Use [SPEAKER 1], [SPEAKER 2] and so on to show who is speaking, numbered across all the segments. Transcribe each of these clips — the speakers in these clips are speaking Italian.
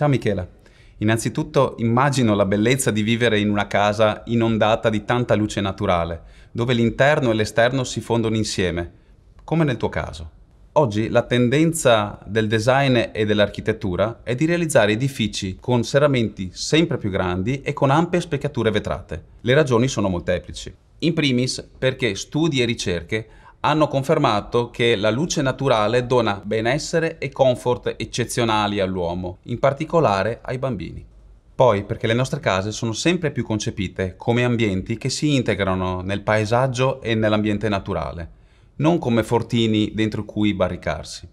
[SPEAKER 1] Ciao Michela. Innanzitutto immagino la bellezza di vivere in una casa inondata di tanta luce naturale, dove l'interno e l'esterno si fondono insieme, come nel tuo caso. Oggi la tendenza del design e dell'architettura è di realizzare edifici con serramenti sempre più grandi e con ampie specchiature vetrate. Le ragioni sono molteplici. In primis perché studi e ricerche hanno confermato che la luce naturale dona benessere e comfort eccezionali all'uomo, in particolare ai bambini. Poi perché le nostre case sono sempre più concepite come ambienti che si integrano nel paesaggio e nell'ambiente naturale, non come fortini dentro cui barricarsi.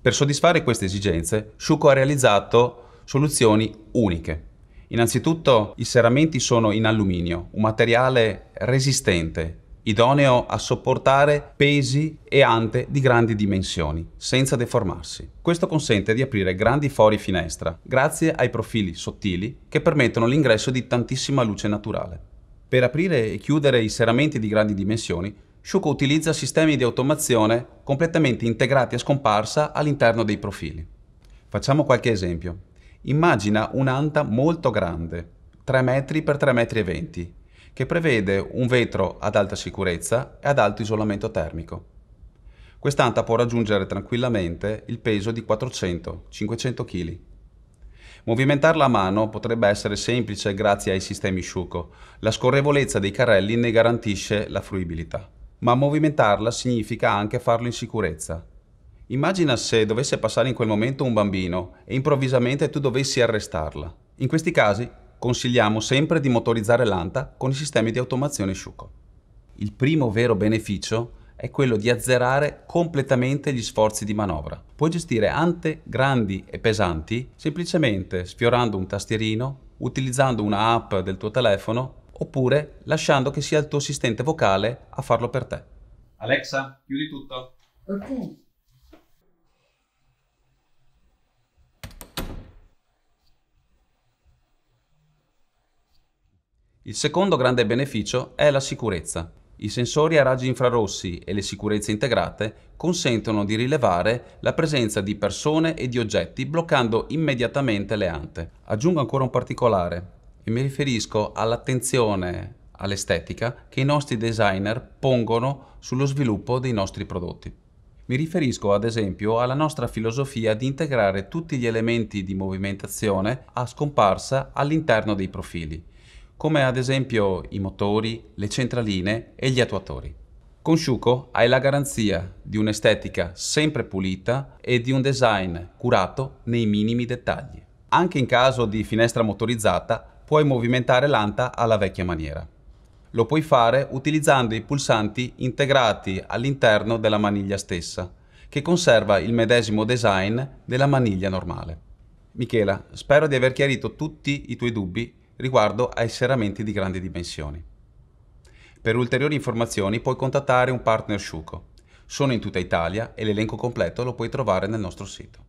[SPEAKER 1] Per soddisfare queste esigenze, Sciuco ha realizzato soluzioni uniche. Innanzitutto i serramenti sono in alluminio, un materiale resistente idoneo a sopportare pesi e ante di grandi dimensioni, senza deformarsi. Questo consente di aprire grandi fori finestra, grazie ai profili sottili che permettono l'ingresso di tantissima luce naturale. Per aprire e chiudere i serramenti di grandi dimensioni, Shuko utilizza sistemi di automazione completamente integrati a scomparsa all'interno dei profili. Facciamo qualche esempio. Immagina un'anta molto grande, 3 metri x 3,20 m, che prevede un vetro ad alta sicurezza e ad alto isolamento termico. Quest'anta può raggiungere tranquillamente il peso di 400-500 kg. Movimentarla a mano potrebbe essere semplice grazie ai sistemi sciuco. La scorrevolezza dei carrelli ne garantisce la fruibilità. Ma movimentarla significa anche farlo in sicurezza. Immagina se dovesse passare in quel momento un bambino e improvvisamente tu dovessi arrestarla. In questi casi consigliamo sempre di motorizzare l'anta con i sistemi di automazione Sciuco. Il primo vero beneficio è quello di azzerare completamente gli sforzi di manovra. Puoi gestire ante grandi e pesanti semplicemente sfiorando un tastierino, utilizzando una app del tuo telefono oppure lasciando che sia il tuo assistente vocale a farlo per te. Alexa, chiudi tutto. Ok. Il secondo grande beneficio è la sicurezza. I sensori a raggi infrarossi e le sicurezze integrate consentono di rilevare la presenza di persone e di oggetti bloccando immediatamente le ante. Aggiungo ancora un particolare e mi riferisco all'attenzione all'estetica che i nostri designer pongono sullo sviluppo dei nostri prodotti. Mi riferisco ad esempio alla nostra filosofia di integrare tutti gli elementi di movimentazione a scomparsa all'interno dei profili come ad esempio i motori, le centraline e gli attuatori. Con Shuko hai la garanzia di un'estetica sempre pulita e di un design curato nei minimi dettagli. Anche in caso di finestra motorizzata puoi movimentare l'anta alla vecchia maniera. Lo puoi fare utilizzando i pulsanti integrati all'interno della maniglia stessa, che conserva il medesimo design della maniglia normale. Michela, spero di aver chiarito tutti i tuoi dubbi riguardo ai serramenti di grandi dimensioni. Per ulteriori informazioni puoi contattare un partner Sciuco. Sono in tutta Italia e l'elenco completo lo puoi trovare nel nostro sito.